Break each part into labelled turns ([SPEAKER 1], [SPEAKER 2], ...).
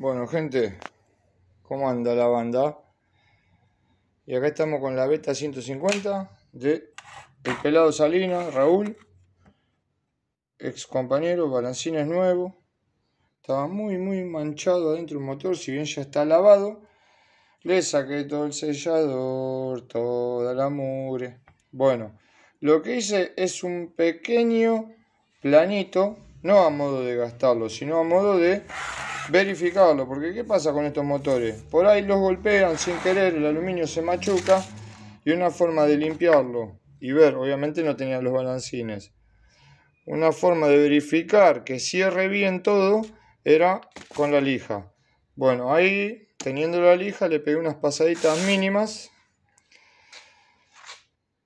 [SPEAKER 1] Bueno, gente, ¿cómo anda la banda? Y acá estamos con la beta 150 de El Pelado Salinas, Raúl, ex compañero, balancines nuevo. Estaba muy, muy manchado adentro el motor, si bien ya está lavado. Le saqué todo el sellador, toda la mure. Bueno, lo que hice es un pequeño planito, no a modo de gastarlo, sino a modo de verificarlo, porque ¿qué pasa con estos motores? Por ahí los golpean sin querer, el aluminio se machuca y una forma de limpiarlo y ver, obviamente no tenía los balancines, una forma de verificar que cierre bien todo era con la lija. Bueno, ahí teniendo la lija le pegué unas pasaditas mínimas.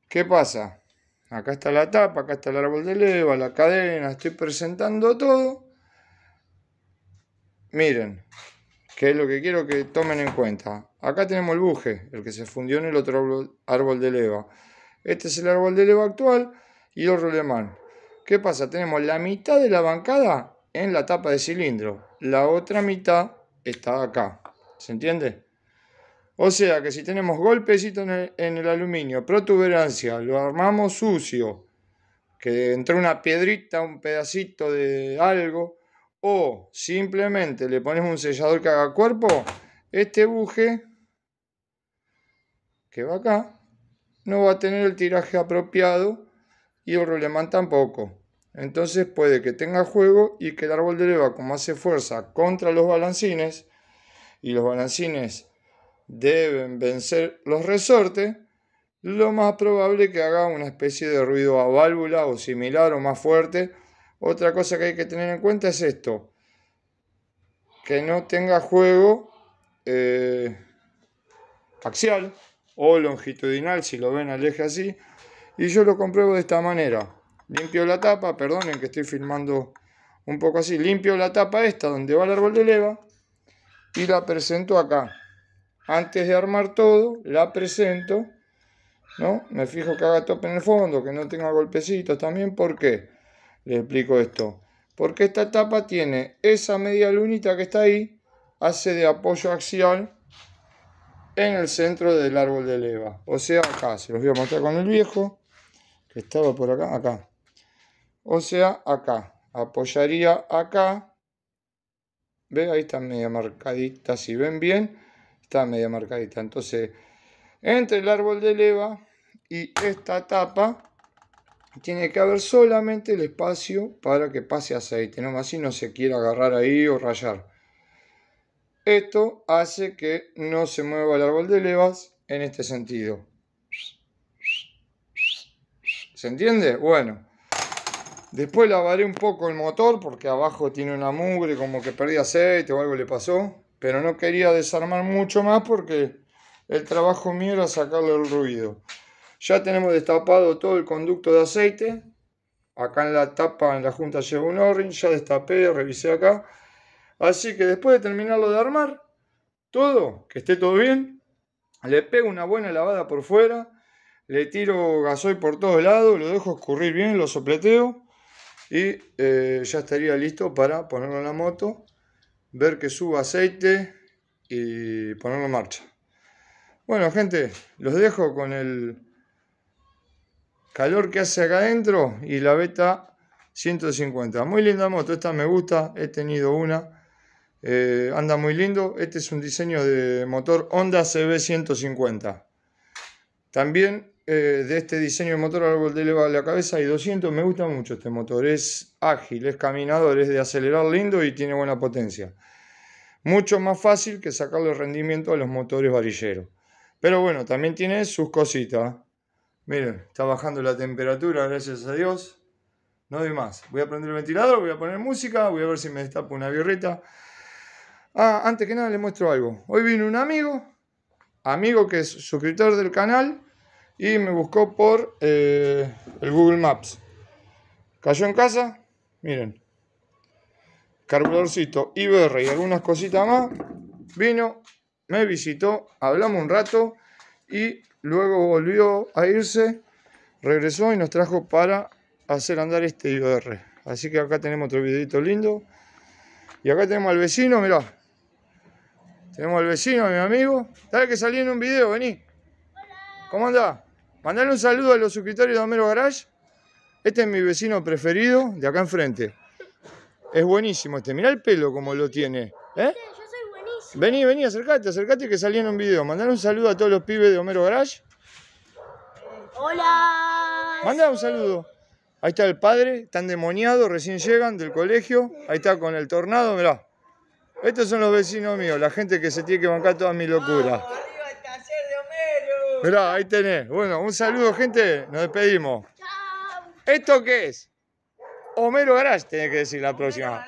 [SPEAKER 1] ¿Qué pasa? Acá está la tapa, acá está el árbol de leva, la cadena, estoy presentando todo Miren, que es lo que quiero que tomen en cuenta. Acá tenemos el buje, el que se fundió en el otro árbol de leva. Este es el árbol de leva actual y el alemán. ¿Qué pasa? Tenemos la mitad de la bancada en la tapa de cilindro. La otra mitad está acá. ¿Se entiende? O sea que si tenemos golpecito en el, en el aluminio, protuberancia, lo armamos sucio, que entró una piedrita, un pedacito de algo, o simplemente le pones un sellador que haga cuerpo, este buje que va acá no va a tener el tiraje apropiado y el rolemán tampoco. Entonces puede que tenga juego y que el árbol de leva, como hace fuerza contra los balancines, y los balancines deben vencer los resortes, lo más probable que haga una especie de ruido a válvula o similar o más fuerte otra cosa que hay que tener en cuenta es esto, que no tenga juego eh, axial o longitudinal, si lo ven al eje así, y yo lo compruebo de esta manera. Limpio la tapa, perdonen que estoy filmando un poco así, limpio la tapa esta donde va el árbol de leva y la presento acá. Antes de armar todo, la presento, ¿no? Me fijo que haga tope en el fondo, que no tenga golpecitos también, ¿por qué? Les explico esto. Porque esta tapa tiene esa media lunita que está ahí, hace de apoyo axial en el centro del árbol de leva. O sea, acá, se los voy a mostrar con el viejo, que estaba por acá, acá. O sea, acá. Apoyaría acá. ¿Ve? Ahí está media marcadita, si ven bien, está media marcadita. Entonces, entre el árbol de leva y esta tapa tiene que haber solamente el espacio para que pase aceite, no si no se quiere agarrar ahí o rayar. Esto hace que no se mueva el árbol de levas en este sentido. ¿Se entiende? Bueno. Después lavaré un poco el motor porque abajo tiene una mugre, como que perdí aceite o algo le pasó. Pero no quería desarmar mucho más porque el trabajo mío era sacarle el ruido. Ya tenemos destapado todo el conducto de aceite. Acá en la tapa, en la junta lleva un o ya destapé, revisé acá. Así que después de terminarlo de armar, todo, que esté todo bien, le pego una buena lavada por fuera, le tiro gasoil por todos lados, lo dejo escurrir bien, lo sopleteo y eh, ya estaría listo para ponerlo en la moto, ver que suba aceite y ponerlo en marcha. Bueno gente, los dejo con el calor que hace acá adentro y la beta 150. Muy linda moto, esta me gusta, he tenido una, eh, anda muy lindo. Este es un diseño de motor Honda CB 150. También eh, de este diseño de motor árbol de eleva la cabeza y 200, me gusta mucho este motor, es ágil, es caminador, es de acelerar lindo y tiene buena potencia. Mucho más fácil que sacarle rendimiento a los motores varilleros. Pero bueno, también tiene sus cositas. Miren, está bajando la temperatura, gracias a Dios. No doy más. Voy a prender el ventilador, voy a poner música, voy a ver si me destapo una birrita. Ah, antes que nada les muestro algo. Hoy vino un amigo, amigo que es suscriptor del canal, y me buscó por eh, el Google Maps. Cayó en casa, miren, carburadorcito, IBR y algunas cositas más. Vino, me visitó, hablamos un rato y Luego volvió a irse, regresó y nos trajo para hacer andar este IOR. Así que acá tenemos otro videito lindo. Y acá tenemos al vecino, mirá. Tenemos al vecino, mi amigo. Dale que salí en un video, vení. Hola. ¿Cómo anda? Mandale un saludo a los suscriptores de Homero Garage. Este es mi vecino preferido de acá enfrente. Es buenísimo este. Mirá el pelo como lo tiene. ¿Eh? Vení, vení, acercate, acercate que salí en un video. Mandar un saludo a todos los pibes de Homero Garage. Hola. Mandar un saludo. Ahí está el padre, tan demoniado recién llegan del colegio. Ahí está con el tornado, mirá. Estos son los vecinos míos, la gente que se tiene que bancar toda mi locura. Ah, arriba el de Homero. Mirá, ahí tenés. Bueno, un saludo, gente. Nos despedimos. Chao. ¿Esto qué es? Homero Garage, tenés que decir la próxima.